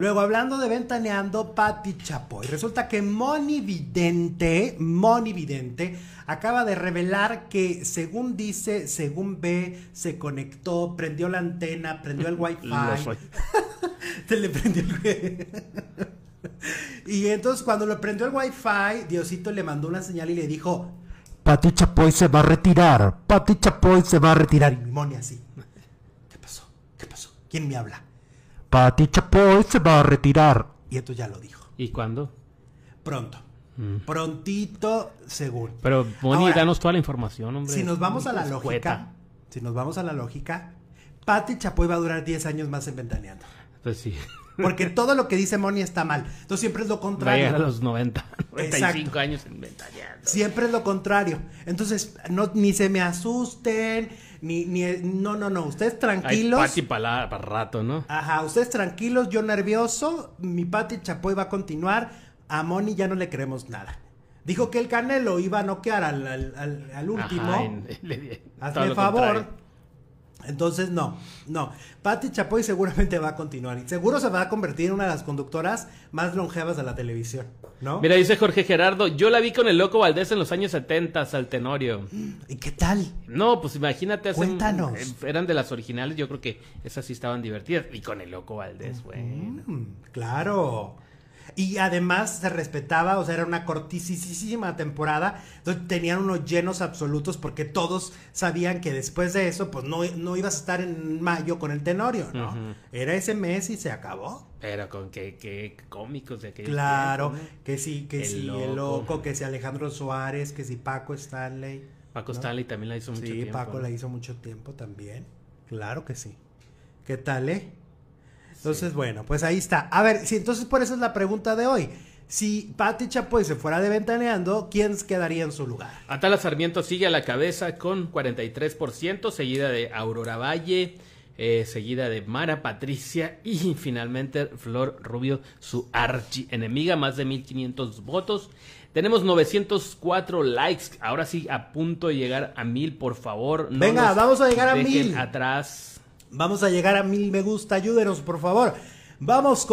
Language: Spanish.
Luego, hablando de ventaneando, Pati Chapoy. Resulta que Moni Vidente, Moni Vidente, acaba de revelar que según dice, según ve, se conectó, prendió la antena, prendió el wifi. le prendió el... y entonces cuando le prendió el wifi, Diosito le mandó una señal y le dijo, Pati Chapoy se va a retirar, Pati Chapoy se va a retirar. Y Moni así, ¿qué pasó? ¿Qué pasó? ¿Quién me habla? Pati Chapoy se va a retirar. Y esto ya lo dijo. ¿Y cuándo? Pronto. Mm. Prontito, según. Pero, Bonnie, danos toda la información, hombre. Si nos vamos a la pues, lógica, si nos vamos a la lógica, Pati Chapoy va a durar 10 años más en Ventaneando. Pues Porque todo lo que dice Moni está mal. Entonces siempre es lo contrario. Va a, los 90, 95 años inventariando. Siempre es lo contrario. Entonces, no, ni se me asusten, ni, no, no, no. Ustedes tranquilos. Hay pati para rato, ¿no? Ajá, ustedes tranquilos, yo nervioso. Mi Pati Chapoy va a continuar. A Moni ya no le creemos nada. Dijo que el Canelo iba a noquear al, último. Hazle favor. Entonces, no, no. Patti Chapoy seguramente va a continuar y seguro se va a convertir en una de las conductoras más longevas de la televisión, ¿no? Mira, dice Jorge Gerardo, yo la vi con el loco Valdés en los años 70 al Tenorio. ¿Y qué tal? No, pues imagínate. Cuéntanos. Em, eran de las originales, yo creo que esas sí estaban divertidas. Y con el loco Valdés, güey. claro. Y además se respetaba, o sea, era una cortísima temporada. Entonces tenían unos llenos absolutos porque todos sabían que después de eso, pues no, no ibas a estar en mayo con el Tenorio, ¿no? Era ese mes y se acabó. Pero con qué, qué cómicos de aquellos Claro, que sí, que sí, loco. el loco, que sí, Alejandro Suárez, que sí, Paco Stanley. Paco Stanley también la hizo mucho tiempo. Sí, Paco la hizo mucho tiempo también. Claro que sí. ¿Qué tal, eh? Entonces, bueno, pues ahí está. A ver, sí, entonces por eso es la pregunta de hoy. Si Pati Chapoy se fuera de ventaneando, ¿quién quedaría en su lugar? Atala Sarmiento sigue a la cabeza con 43%, seguida de Aurora Valle, eh, seguida de Mara Patricia y finalmente Flor Rubio, su archienemiga, más de 1500 votos. Tenemos 904 likes. Ahora sí, a punto de llegar a mil, por favor. No Venga, vamos a llegar a mil. Atrás. Vamos a llegar a mil me gusta, ayúdenos por favor. Vamos con...